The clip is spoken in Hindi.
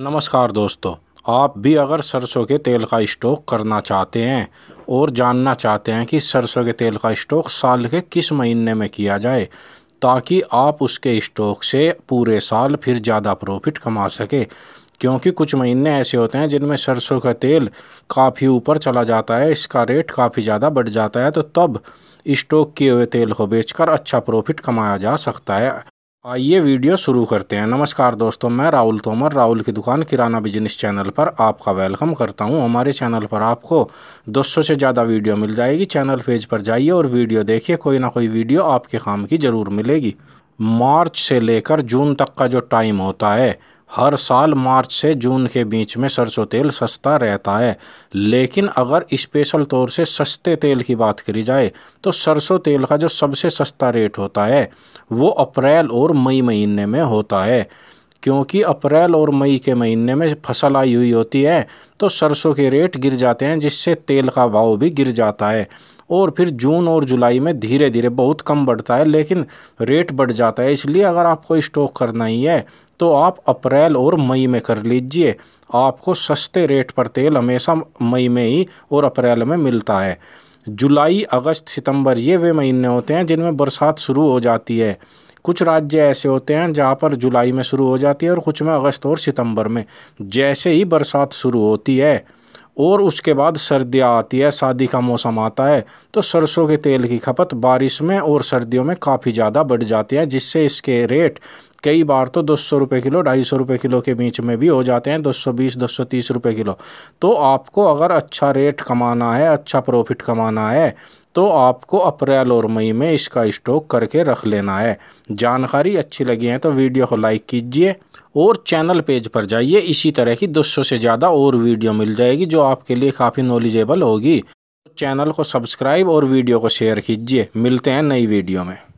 नमस्कार दोस्तों आप भी अगर सरसों के तेल का स्टॉक करना चाहते हैं और जानना चाहते हैं कि सरसों के तेल का स्टॉक साल के किस महीने में किया जाए ताकि आप उसके स्टॉक से पूरे साल फिर ज़्यादा प्रॉफिट कमा सके क्योंकि कुछ महीने ऐसे होते हैं जिनमें सरसों का तेल काफ़ी ऊपर चला जाता है इसका रेट काफ़ी ज़्यादा बढ़ जाता है तो तब स्टॉक किए हुए तेल को बेचकर अच्छा प्रॉफिट कमाया जा सकता है आइए वीडियो शुरू करते हैं नमस्कार दोस्तों मैं राहुल तोमर राहुल की दुकान किराना बिजनेस चैनल पर आपका वेलकम करता हूं हमारे चैनल पर आपको 200 से ज़्यादा वीडियो मिल जाएगी चैनल पेज पर जाइए और वीडियो देखिए कोई ना कोई वीडियो आपके काम की ज़रूर मिलेगी मार्च से लेकर जून तक का जो टाइम होता है हर साल मार्च से जून के बीच में सरसों तेल सस्ता रहता है लेकिन अगर स्पेशल तौर से सस्ते तेल की बात करी जाए तो सरसों तेल का जो सबसे सस्ता रेट होता है वो अप्रैल और मई महीने में होता है क्योंकि अप्रैल और मई के महीने में फसल आई हुई होती है तो सरसों के रेट गिर जाते हैं जिससे तेल का भाव भी गिर जाता है और फिर जून और जुलाई में धीरे धीरे बहुत कम बढ़ता है लेकिन रेट बढ़ जाता है इसलिए अगर आपको स्टॉक करना ही है तो आप अप्रैल और मई में कर लीजिए आपको सस्ते रेट पर तेल हमेशा मई में ही और अप्रैल में मिलता है जुलाई अगस्त सितंबर ये वे महीने होते हैं जिनमें बरसात शुरू हो जाती है कुछ राज्य ऐसे होते हैं जहाँ पर जुलाई में शुरू हो जाती है और कुछ में अगस्त और सितंबर में जैसे ही बरसात शुरू होती है और उसके बाद सर्दियाँ आती है शादी का मौसम आता है तो सरसों के तेल की खपत बारिश में और सर्दियों में काफ़ी ज़्यादा बढ़ जाती है जिससे इसके रेट कई बार तो दो सौ रुपये किलो ढाई सौ रुपये किलो के बीच में भी हो जाते हैं दो सौ बीस दो सौ तीस रुपये किलो तो आपको अगर अच्छा रेट कमाना है अच्छा प्रॉफिट कमाना है तो आपको अप्रैल और मई में इसका स्टॉक करके रख लेना है जानकारी अच्छी लगी है तो वीडियो को लाइक कीजिए और चैनल पेज पर जाइए इसी तरह की 200 से ज़्यादा और वीडियो मिल जाएगी जो आपके लिए काफ़ी नॉलेजेबल होगी चैनल तो को सब्सक्राइब और वीडियो को शेयर कीजिए मिलते हैं नई वीडियो में